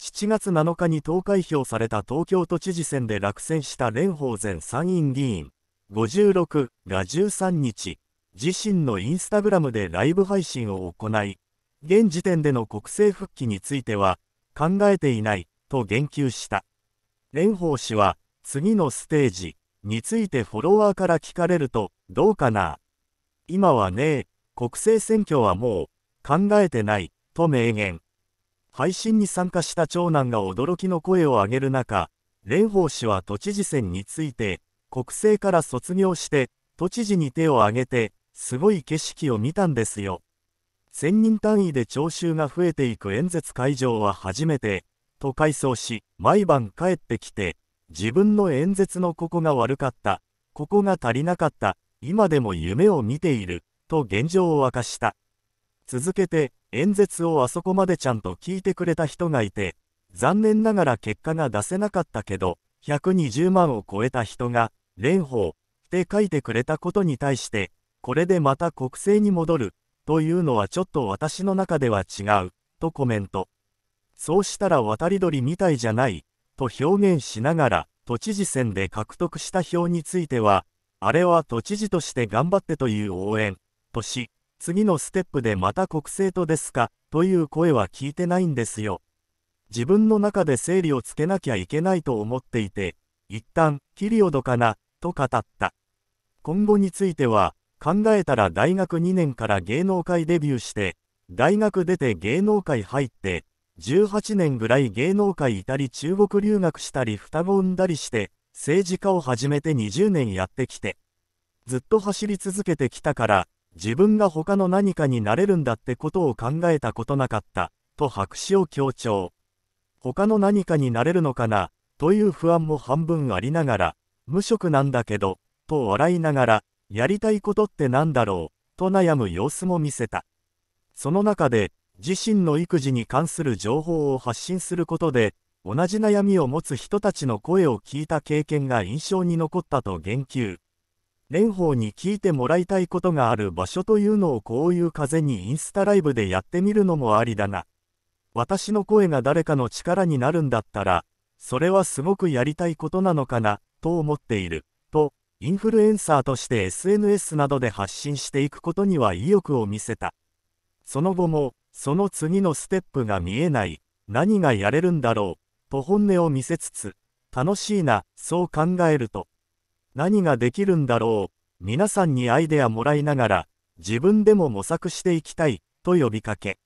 7月7日に投開票された東京都知事選で落選した蓮舫前参院議員56が13日自身のインスタグラムでライブ配信を行い現時点での国政復帰については考えていないと言及した蓮舫氏は次のステージについてフォロワーから聞かれるとどうかな今はねえ国政選挙はもう考えてないと明言配信に参加した長男が驚きの声を上げる中、蓮舫氏は都知事選について、国政から卒業して、都知事に手を挙げて、すごい景色を見たんですよ。1000人単位で聴衆が増えていく演説会場は初めて、と回想し、毎晩帰ってきて、自分の演説のここが悪かった、ここが足りなかった、今でも夢を見ている、と現状を明かした。続けて、演説をあそこまでちゃんと聞いてくれた人がいて、残念ながら結果が出せなかったけど、120万を超えた人が、蓮舫って書いてくれたことに対して、これでまた国政に戻る、というのはちょっと私の中では違う、とコメント。そうしたら渡り鳥みたいじゃない、と表現しながら、都知事選で獲得した票については、あれは都知事として頑張ってという応援、とし、次のステップでまた国政とですか、という声は聞いてないんですよ。自分の中で整理をつけなきゃいけないと思っていて、一旦、キリオドかな、と語った。今後については、考えたら大学2年から芸能界デビューして、大学出て芸能界入って、18年ぐらい芸能界いたり中国留学したり双子産んだりして、政治家を始めて20年やってきて、ずっと走り続けてきたから、自分が他の何かになれるんだってことを考えたことなかった、と白紙を強調。他の何かになれるのかな、という不安も半分ありながら、無職なんだけど、と笑いながら、やりたいことって何だろう、と悩む様子も見せた。その中で、自身の育児に関する情報を発信することで、同じ悩みを持つ人たちの声を聞いた経験が印象に残ったと言及。蓮舫に聞いてもらいたいことがある場所というのをこういう風にインスタライブでやってみるのもありだな。私の声が誰かの力になるんだったら、それはすごくやりたいことなのかな、と思っている。と、インフルエンサーとして SNS などで発信していくことには意欲を見せた。その後も、その次のステップが見えない、何がやれるんだろう、と本音を見せつつ、楽しいな、そう考えると。何ができるんだろう、皆さんにアイデアもらいながら、自分でも模索していきたい、と呼びかけ。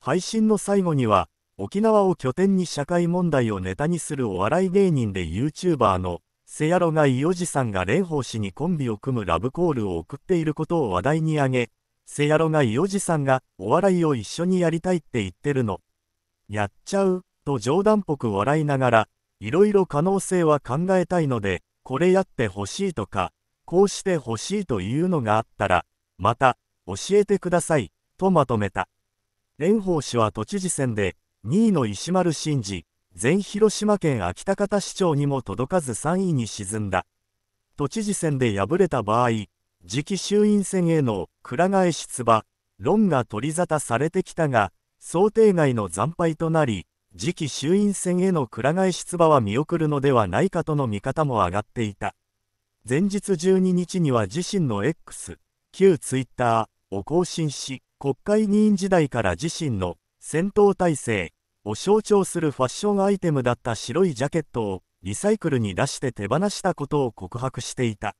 配信の最後には、沖縄を拠点に社会問題をネタにするお笑い芸人で YouTuber のせやろがいおじさんが蓮舫氏にコンビを組むラブコールを送っていることを話題に挙げ、せやろがいおじさんがお笑いを一緒にやりたいって言ってるの。やっちゃう、と冗談っぽく笑いながら、いろいろ可能性は考えたいので、これやってほしいとか、こうしてほしいというのがあったら、また、教えてください、とまとめた。蓮舫氏は都知事選で、2位の石丸真二、全広島県秋田方市長にも届かず3位に沈んだ。都知事選で敗れた場合、次期衆院選へのくら替え出馬、論が取り沙汰されてきたが、想定外の惨敗となり、次期衆院選へのくら替え出馬は見送るのではないかとの見方も上がっていた前日12日には自身の X 旧 Twitter を更新し国会議員時代から自身の戦闘体制を象徴するファッションアイテムだった白いジャケットをリサイクルに出して手放したことを告白していた。